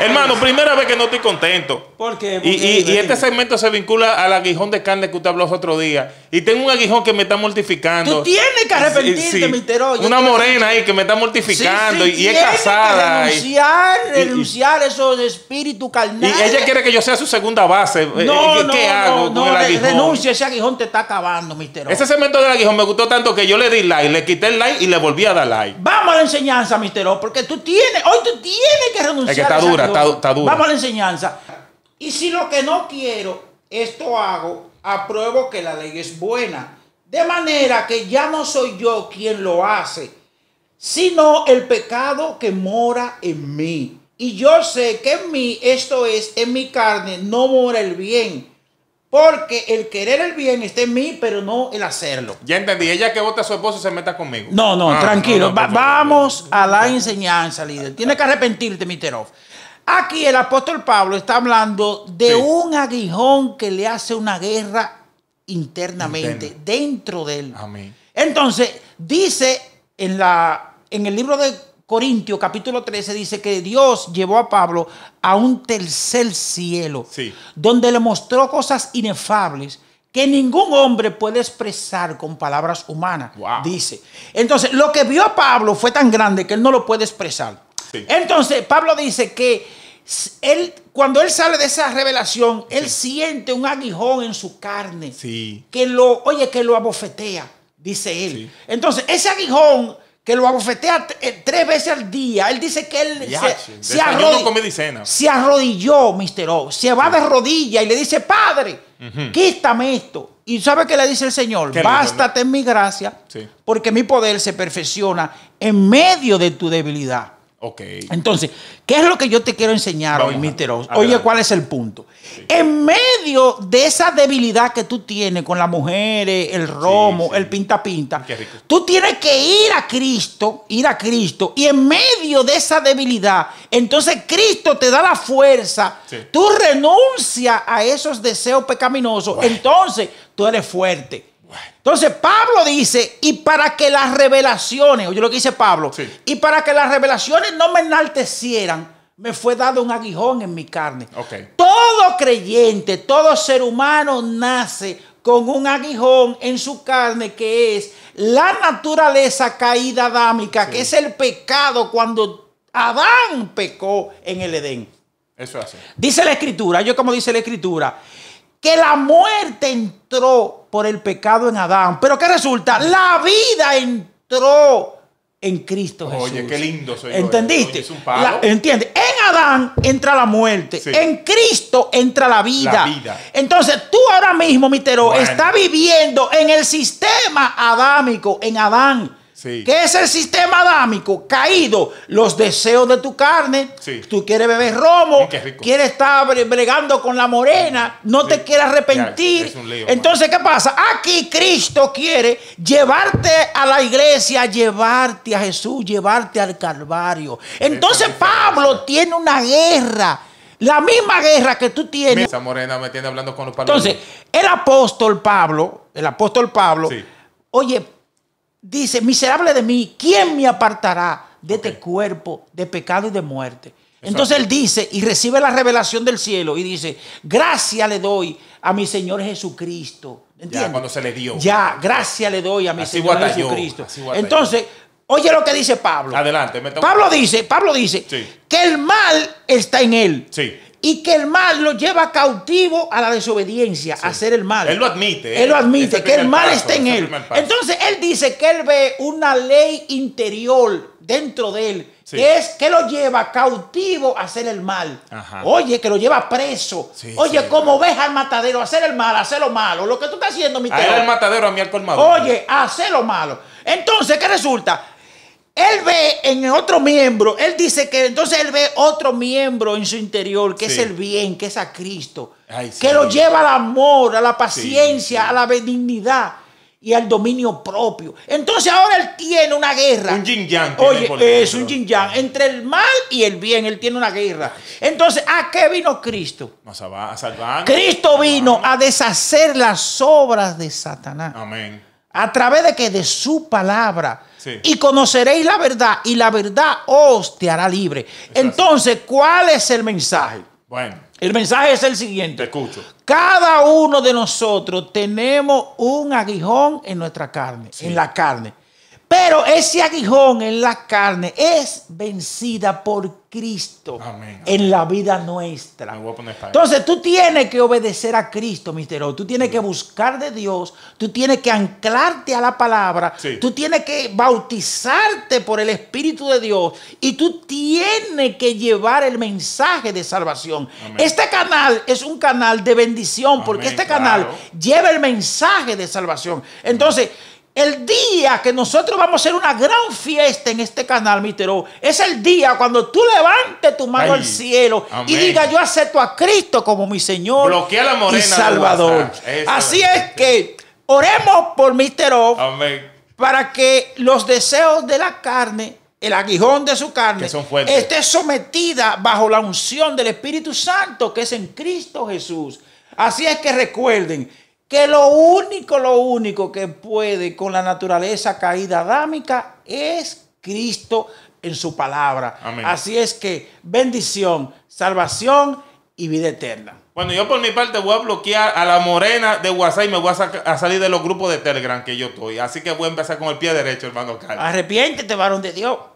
Hermano, primera vez que no estoy contento. ¿Por qué? Y, este segmento se vincula al aguijón de carne que usted habló otro día. Y tengo un aguijón que me está mortificando. Tú tienes que arrepentirte, mistero. Una morena ahí que me está mortificando y, es casada. Que renunciar, renunciar esos espíritus carnales. Y ella quiere que yo sea su segunda base. Eh, eh, no, ¿Qué, hago no, con Renuncia, ese aguijón te está acabando, mistero. Ese segmento del aguijón me gustó tanto que yo le di like, le quité el like y le volví a dar like. Vamos a la enseñanza, mistero, porque tú tienes, hoy tú tienes que renunciar. Es que está dura, Vamos a la enseñanza. Y si lo que no quiero, esto hago, apruebo que la ley es buena. De manera que ya no soy yo quien lo hace, sino el pecado que mora en mí. Y yo sé que en mí, esto es, en mi carne, no mora el bien. Porque el querer el bien está en mí, pero no el hacerlo. Ya entendí. Ella que vota a su esposo se meta conmigo. No, no, tranquilo. vamos a la enseñanza, líder. Tienes que arrepentirte, Miterov. Aquí el apóstol Pablo está hablando de un aguijón que le hace una guerra internamente, dentro de él. Amén. Entonces, dice en, la, en el libro de Corintios capítulo 13, dice que Dios llevó a Pablo a un tercer cielo, donde le mostró cosas inefables que ningún hombre puede expresar con palabras humanas, dice. Entonces, lo que vio a Pablo fue tan grande que él no lo puede expresar. Entonces, Pablo dice que él, cuando él sale de esa revelación, él siente un aguijón en su carne. Sí. Que lo, oye, que lo abofetea, dice él. Entonces, ese aguijón que lo abofetea eh, tres veces al día, él dice que él se, arrodilló, se arrodilló, O. Se va de rodilla y le dice, Padre, quítame esto. Y sabe que le dice el Señor, bástate en mi gracia, porque mi poder se perfecciona en medio de tu debilidad. Ok. Entonces, ¿qué es lo que yo te quiero enseñar hoy, Oye, ¿cuál es el punto? En medio de esa debilidad que tú tienes con las mujeres, el romo, el pinta-pinta, tú tienes que ir a Cristo, ir a Cristo, y en medio de esa debilidad, entonces Cristo te da la fuerza, tú renuncias a esos deseos pecaminosos, entonces tú eres fuerte. Entonces Pablo dice, y para que las revelaciones, oye lo que dice Pablo, y para que las revelaciones no me enaltecieran, me fue dado un aguijón en mi carne. Todo creyente, todo ser humano nace con un aguijón en su carne que es la naturaleza caída adámica, que es el pecado cuando Adán pecó en el Edén. Eso es así. Dice la escritura, yo como dice la escritura, que la muerte entró por el pecado en Adán. Pero ¿qué resulta? La vida entró en Cristo Jesús. Oye, qué lindo soy eh. ¿Entendiste? En Adán entra la muerte. En Cristo entra la vida. Entonces tú ahora mismo, Mitero, está estás viviendo en el sistema adámico, en Adán. Que es el sistema adámico? Caído los deseos de tu carne. Tú quieres beber romo, quieres estar bregando con la morena, no te quieres arrepentir. Entonces, ¿qué pasa? Aquí Cristo quiere llevarte a la iglesia, llevarte a Jesús, llevarte al Calvario. Entonces Pablo tiene una guerra. La misma guerra que tú tienes. Esa morena me tiene hablando con los Entonces, el apóstol Pablo, el apóstol Pablo, oye, dice, miserable de mí, ¿quién me apartará de este cuerpo de pecado y de muerte? Entonces él dice y recibe la revelación del cielo y dice, gracias le doy a mi Señor Jesucristo. Ya, cuando se le dio. Ya, gracias le doy a mi Señor Jesucristo. Entonces, oye lo que dice Pablo. Adelante. Me Pablo dice, Pablo dice que el mal está en él. Sí y que el mal lo lleva cautivo a la desobediencia, a hacer el mal. Él lo admite. Él lo admite, que el mal está en él. Entonces él dice que él ve una ley interior dentro de él, que es que lo lleva cautivo a hacer el mal. Oye, que lo lleva preso. Oye, como ve al matadero, hacer el mal, hacer lo malo. Lo que tú estás haciendo, mi Era el matadero, a mí al colmador. Oye, hacer lo malo. Entonces, ¿qué resulta? Él ve en otro miembro, él dice que entonces él ve otro miembro en su interior, que es el bien, que es a Cristo, que lo lleva al amor, a la paciencia, a la benignidad y al dominio propio. Entonces ahora él tiene una guerra. Un yin Oye, es un yin yang. Entre el mal y el bien, él tiene una guerra. Entonces, ¿a qué vino Cristo? A salvar Cristo vino a deshacer las obras de Satanás. Amén. ¿A través de que De su palabra. Y conoceréis la verdad y la verdad os te hará libre. Entonces, ¿cuál es el mensaje? Bueno. El mensaje es el siguiente. Cada uno de nosotros tenemos un aguijón en nuestra carne, en la carne. Pero ese aguijón en la carne es vencida por Cristo en la vida nuestra. Entonces tú tienes que obedecer a Cristo, misterio. Tú tienes que buscar de Dios. Tú tienes que anclarte a la palabra. Tú tienes que bautizarte por el Espíritu de Dios. Y tú tienes que llevar el mensaje de salvación. Este canal es un canal de bendición porque este canal lleva el mensaje de salvación. Entonces el día que nosotros vamos a hacer una gran fiesta en este canal, O, es el día cuando tú levantes tu mano al cielo y diga yo acepto a Cristo como mi Señor mi y Salvador. Así es que oremos por Mistero para que los deseos de la carne, el aguijón de su carne, esté sometida bajo la unción del Espíritu Santo que es en Cristo Jesús. Así es que recuerden que lo único, lo único que puede con la naturaleza caída adámica es Cristo en su palabra. Así es que bendición, salvación y vida eterna. Bueno, yo por mi parte voy a bloquear a la morena de WhatsApp y me voy a, a, salir de los grupos de Telegram que yo estoy. Así que voy a empezar con el pie derecho, hermano Carlos. Arrepiéntete, varón de Dios.